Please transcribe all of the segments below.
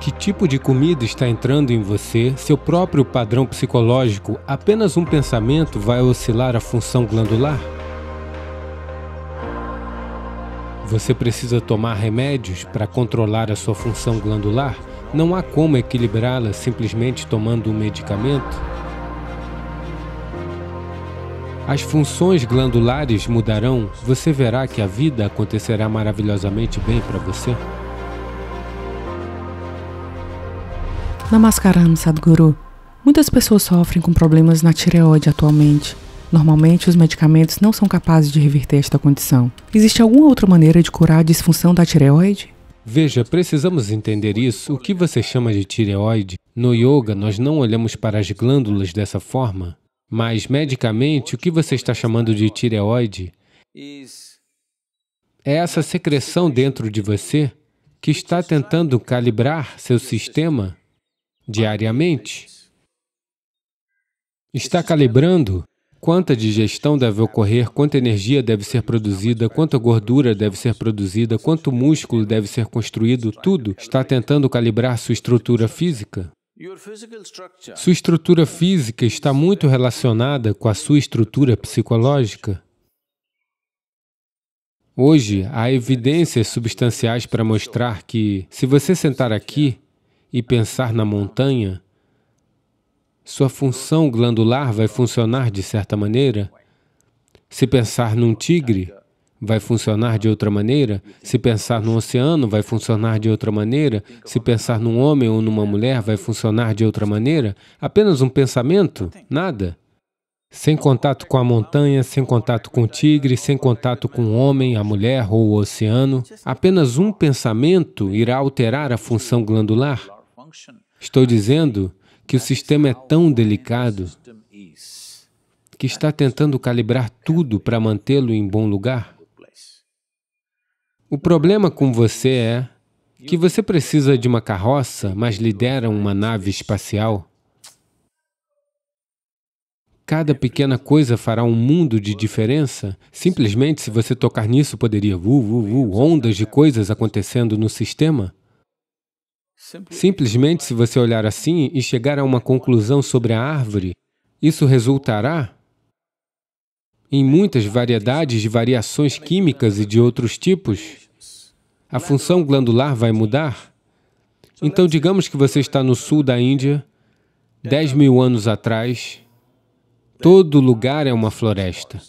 Que tipo de comida está entrando em você, seu próprio padrão psicológico, apenas um pensamento vai oscilar a função glandular? Você precisa tomar remédios para controlar a sua função glandular? Não há como equilibrá-la simplesmente tomando um medicamento? As funções glandulares mudarão, você verá que a vida acontecerá maravilhosamente bem para você. Namaskaram, Sadhguru. Muitas pessoas sofrem com problemas na tireoide atualmente. Normalmente, os medicamentos não são capazes de reverter esta condição. Existe alguma outra maneira de curar a disfunção da tireoide? Veja, precisamos entender isso. O que você chama de tireoide? No yoga, nós não olhamos para as glândulas dessa forma, mas medicamente, o que você está chamando de tireoide é essa secreção dentro de você que está tentando calibrar seu sistema diariamente. Está calibrando quanta digestão deve ocorrer, quanta energia deve ser produzida, quanta gordura deve ser produzida, quanto músculo deve ser construído, tudo está tentando calibrar sua estrutura física. Sua estrutura física está muito relacionada com a sua estrutura psicológica. Hoje, há evidências substanciais para mostrar que, se você sentar aqui e pensar na montanha, sua função glandular vai funcionar de certa maneira. Se pensar num tigre, vai funcionar de outra maneira. Se pensar num oceano, vai funcionar de outra maneira. Se pensar num homem ou numa mulher, vai funcionar de outra maneira. Apenas um pensamento, nada. Sem contato com a montanha, sem contato com o tigre, sem contato com o homem, a mulher ou o oceano, apenas um pensamento irá alterar a função glandular. Estou dizendo que o sistema é tão delicado que está tentando calibrar tudo para mantê-lo em bom lugar. O problema com você é que você precisa de uma carroça, mas lidera uma nave espacial. Cada pequena coisa fará um mundo de diferença. Simplesmente, se você tocar nisso, poderia vu, vu, vu, ondas de coisas acontecendo no sistema. Simplesmente, se você olhar assim e chegar a uma conclusão sobre a árvore, isso resultará em muitas variedades de variações químicas e de outros tipos. A função glandular vai mudar. Então, digamos que você está no sul da Índia, 10 mil anos atrás, todo lugar é uma floresta.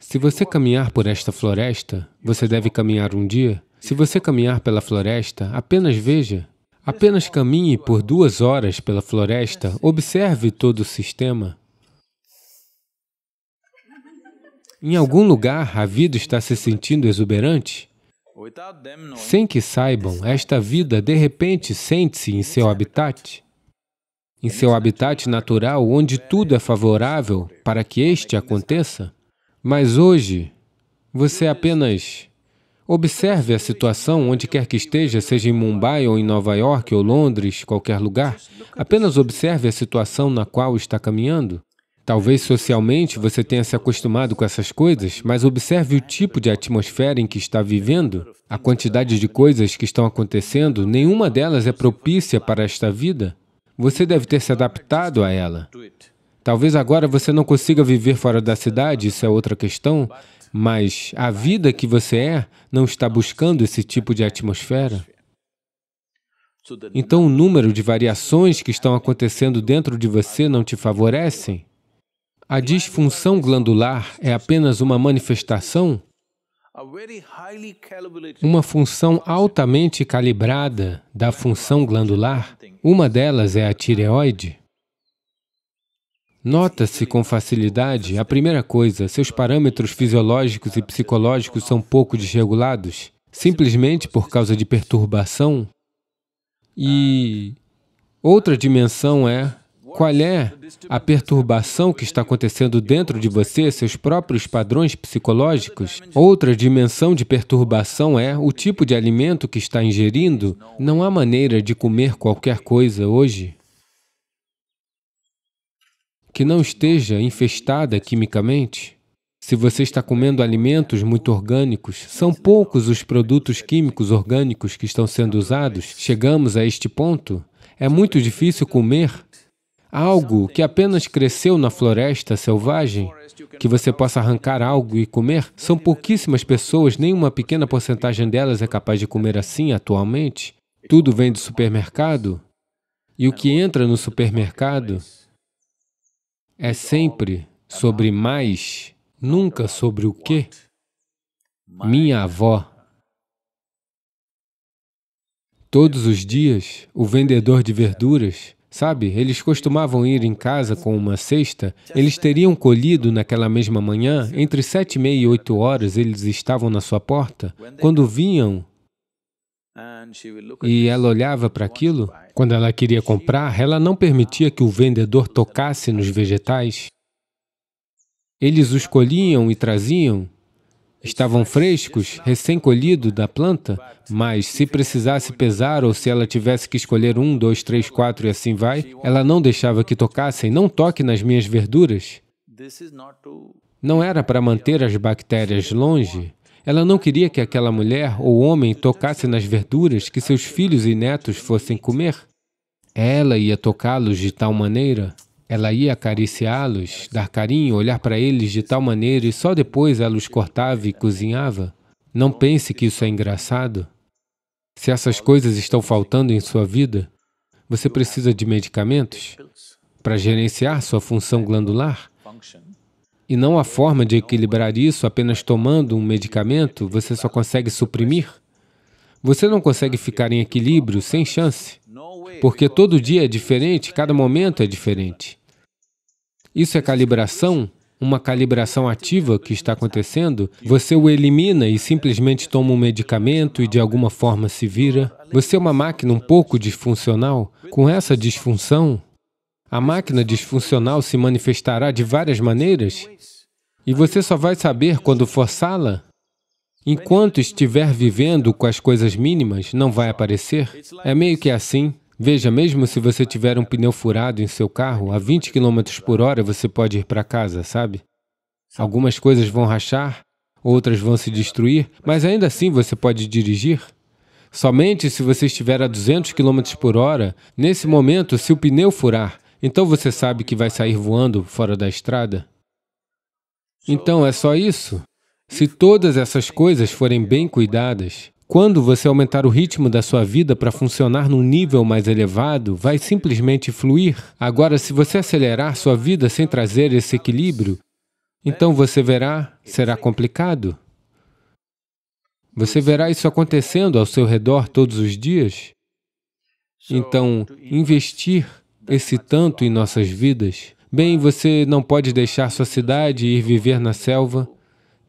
Se você caminhar por esta floresta, você deve caminhar um dia, se você caminhar pela floresta, apenas veja. Apenas caminhe por duas horas pela floresta, observe todo o sistema. Em algum lugar, a vida está se sentindo exuberante? Sem que saibam, esta vida de repente sente-se em seu habitat, em seu habitat natural, onde tudo é favorável para que este aconteça. Mas hoje, você é apenas Observe a situação onde quer que esteja, seja em Mumbai ou em Nova York ou Londres, qualquer lugar. Apenas observe a situação na qual está caminhando. Talvez socialmente você tenha se acostumado com essas coisas, mas observe o tipo de atmosfera em que está vivendo, a quantidade de coisas que estão acontecendo, nenhuma delas é propícia para esta vida. Você deve ter se adaptado a ela. Talvez agora você não consiga viver fora da cidade, isso é outra questão, mas a vida que você é não está buscando esse tipo de atmosfera? Então o número de variações que estão acontecendo dentro de você não te favorecem? A disfunção glandular é apenas uma manifestação? Uma função altamente calibrada da função glandular, uma delas é a tireoide. Nota-se com facilidade, a primeira coisa, seus parâmetros fisiológicos e psicológicos são pouco desregulados, simplesmente por causa de perturbação. E outra dimensão é qual é a perturbação que está acontecendo dentro de você, seus próprios padrões psicológicos? Outra dimensão de perturbação é o tipo de alimento que está ingerindo. Não há maneira de comer qualquer coisa hoje que não esteja infestada quimicamente. Se você está comendo alimentos muito orgânicos, são poucos os produtos químicos orgânicos que estão sendo usados. Chegamos a este ponto. É muito difícil comer algo que apenas cresceu na floresta selvagem, que você possa arrancar algo e comer. São pouquíssimas pessoas, nem uma pequena porcentagem delas é capaz de comer assim atualmente. Tudo vem do supermercado. E o que entra no supermercado é sempre sobre mais, nunca sobre o quê? Minha avó. Todos os dias, o vendedor de verduras, sabe, eles costumavam ir em casa com uma cesta, eles teriam colhido naquela mesma manhã, entre sete e meia e oito horas eles estavam na sua porta, quando vinham e ela olhava para aquilo, quando ela queria comprar, ela não permitia que o vendedor tocasse nos vegetais. Eles os colhiam e traziam. Estavam frescos, recém-colhido da planta, mas se precisasse pesar ou se ela tivesse que escolher um, dois, três, quatro e assim vai, ela não deixava que tocassem, não toque nas minhas verduras. Não era para manter as bactérias longe. Ela não queria que aquela mulher ou homem tocasse nas verduras que seus filhos e netos fossem comer. Ela ia tocá-los de tal maneira, ela ia acariciá-los, dar carinho, olhar para eles de tal maneira e só depois ela os cortava e cozinhava. Não pense que isso é engraçado. Se essas coisas estão faltando em sua vida, você precisa de medicamentos para gerenciar sua função glandular. E não há forma de equilibrar isso apenas tomando um medicamento, você só consegue suprimir. Você não consegue ficar em equilíbrio, sem chance porque todo dia é diferente, cada momento é diferente. Isso é calibração, uma calibração ativa que está acontecendo. Você o elimina e simplesmente toma um medicamento e de alguma forma se vira. Você é uma máquina um pouco disfuncional. Com essa disfunção, a máquina disfuncional se manifestará de várias maneiras e você só vai saber quando forçá-la. Enquanto estiver vivendo com as coisas mínimas, não vai aparecer. É meio que assim. Veja, mesmo se você tiver um pneu furado em seu carro, a 20 km por hora você pode ir para casa, sabe? Algumas coisas vão rachar, outras vão se destruir, mas ainda assim você pode dirigir. Somente se você estiver a 200 km por hora, nesse momento, se o pneu furar, então você sabe que vai sair voando fora da estrada. Então é só isso. Se todas essas coisas forem bem cuidadas, quando você aumentar o ritmo da sua vida para funcionar num nível mais elevado, vai simplesmente fluir. Agora, se você acelerar sua vida sem trazer esse equilíbrio, então você verá, será complicado. Você verá isso acontecendo ao seu redor todos os dias. Então, investir esse tanto em nossas vidas. Bem, você não pode deixar sua cidade e ir viver na selva.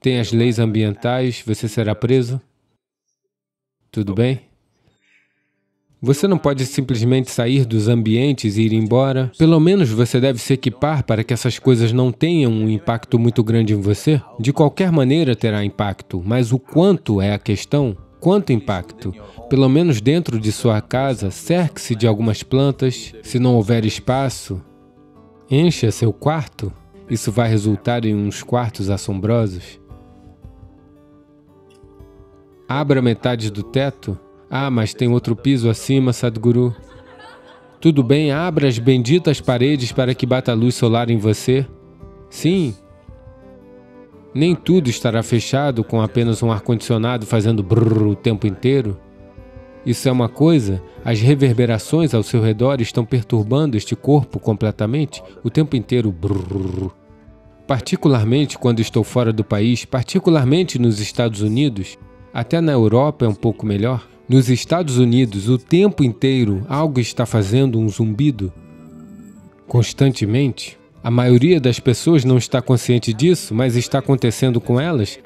Tem as leis ambientais, você será preso. Tudo bem? Você não pode simplesmente sair dos ambientes e ir embora. Pelo menos você deve se equipar para que essas coisas não tenham um impacto muito grande em você. De qualquer maneira terá impacto, mas o quanto é a questão quanto impacto. Pelo menos dentro de sua casa, cerque-se de algumas plantas, se não houver espaço, encha seu quarto. Isso vai resultar em uns quartos assombrosos. Abra metade do teto. Ah, mas tem outro piso acima, Sadhguru. Tudo bem, abra as benditas paredes para que bata a luz solar em você. Sim. Nem tudo estará fechado com apenas um ar-condicionado fazendo brrr o tempo inteiro. Isso é uma coisa, as reverberações ao seu redor estão perturbando este corpo completamente o tempo inteiro. Brrr. Particularmente quando estou fora do país, particularmente nos Estados Unidos, até na Europa é um pouco melhor. Nos Estados Unidos, o tempo inteiro algo está fazendo um zumbido. Constantemente. A maioria das pessoas não está consciente disso, mas está acontecendo com elas.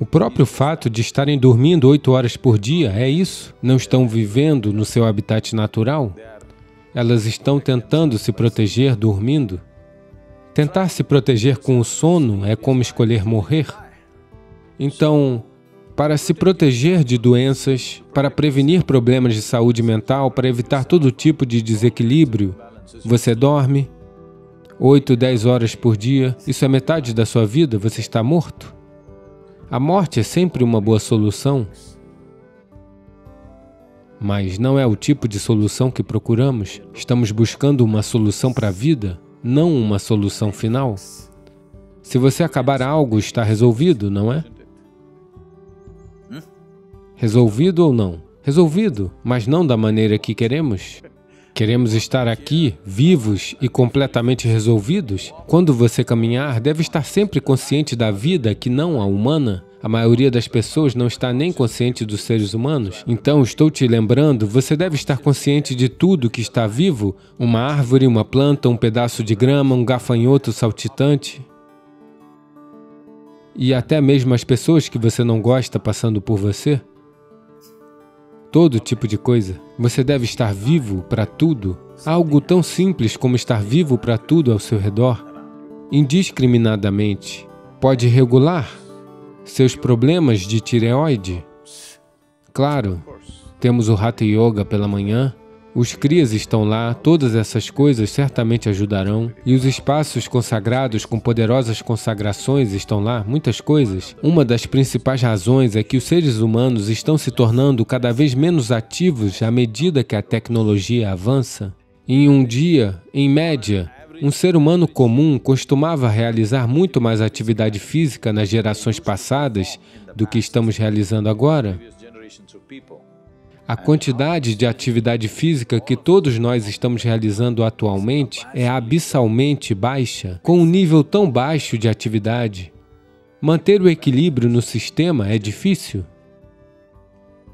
O próprio fato de estarem dormindo oito horas por dia é isso. Não estão vivendo no seu habitat natural. Elas estão tentando se proteger dormindo. Tentar se proteger com o sono é como escolher morrer. Então, para se proteger de doenças, para prevenir problemas de saúde mental, para evitar todo tipo de desequilíbrio. Você dorme 8, 10 horas por dia, isso é metade da sua vida, você está morto. A morte é sempre uma boa solução, mas não é o tipo de solução que procuramos. Estamos buscando uma solução para a vida, não uma solução final. Se você acabar algo, está resolvido, não é? Resolvido ou não? Resolvido, mas não da maneira que queremos. Queremos estar aqui, vivos e completamente resolvidos? Quando você caminhar, deve estar sempre consciente da vida que não a humana. A maioria das pessoas não está nem consciente dos seres humanos. Então, estou te lembrando, você deve estar consciente de tudo que está vivo: uma árvore, uma planta, um pedaço de grama, um gafanhoto saltitante. E até mesmo as pessoas que você não gosta passando por você todo tipo de coisa. Você deve estar vivo para tudo. Algo tão simples como estar vivo para tudo ao seu redor, indiscriminadamente, pode regular seus problemas de tireoide. Claro, temos o Hatha Yoga pela manhã, os crias estão lá, todas essas coisas certamente ajudarão. E os espaços consagrados com poderosas consagrações estão lá, muitas coisas. Uma das principais razões é que os seres humanos estão se tornando cada vez menos ativos à medida que a tecnologia avança. Em um dia, em média, um ser humano comum costumava realizar muito mais atividade física nas gerações passadas do que estamos realizando agora. A quantidade de atividade física que todos nós estamos realizando atualmente é abissalmente baixa, com um nível tão baixo de atividade. Manter o equilíbrio no sistema é difícil.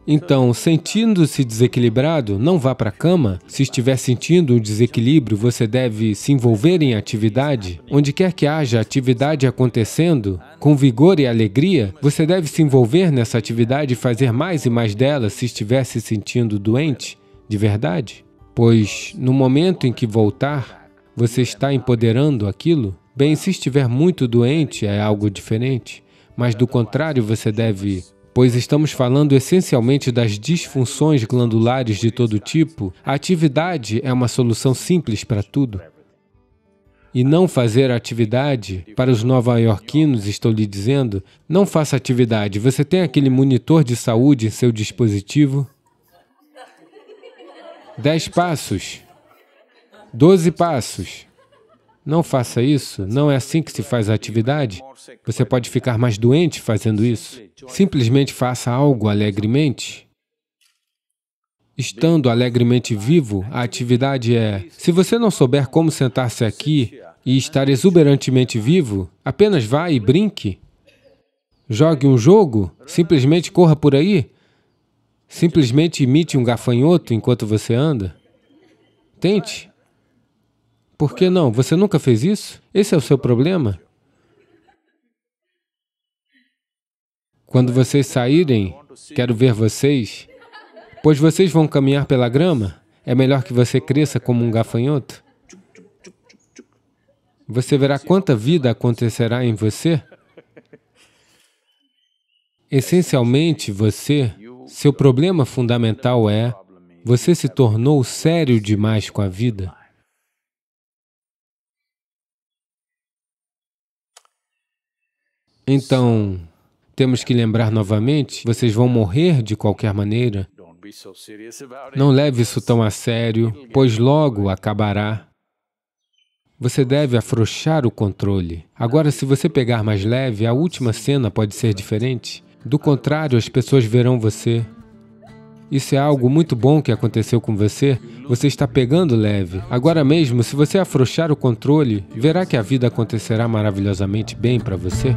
Então, sentindo-se desequilibrado, não vá para a cama. Se estiver sentindo um desequilíbrio, você deve se envolver em atividade. Onde quer que haja atividade acontecendo, com vigor e alegria, você deve se envolver nessa atividade e fazer mais e mais dela se estiver se sentindo doente, de verdade. Pois, no momento em que voltar, você está empoderando aquilo. Bem, se estiver muito doente, é algo diferente. Mas, do contrário, você deve pois estamos falando essencialmente das disfunções glandulares de todo tipo, a atividade é uma solução simples para tudo. E não fazer atividade, para os nova-iorquinos, estou lhe dizendo, não faça atividade. Você tem aquele monitor de saúde em seu dispositivo? Dez passos. Doze passos. Não faça isso, não é assim que se faz a atividade. Você pode ficar mais doente fazendo isso. Simplesmente faça algo alegremente. Estando alegremente vivo, a atividade é... Se você não souber como sentar-se aqui e estar exuberantemente vivo, apenas vá e brinque. Jogue um jogo, simplesmente corra por aí. Simplesmente imite um gafanhoto enquanto você anda. Tente. Por que não? Você nunca fez isso? Esse é o seu problema? Quando vocês saírem, quero ver vocês, pois vocês vão caminhar pela grama. É melhor que você cresça como um gafanhoto. Você verá quanta vida acontecerá em você. Essencialmente, você, seu problema fundamental é você se tornou sério demais com a vida. Então, temos que lembrar novamente, vocês vão morrer de qualquer maneira. Não leve isso tão a sério, pois logo acabará. Você deve afrouxar o controle. Agora, se você pegar mais leve, a última cena pode ser diferente. Do contrário, as pessoas verão você. Isso é algo muito bom que aconteceu com você. Você está pegando leve. Agora mesmo, se você afrouxar o controle, verá que a vida acontecerá maravilhosamente bem para você.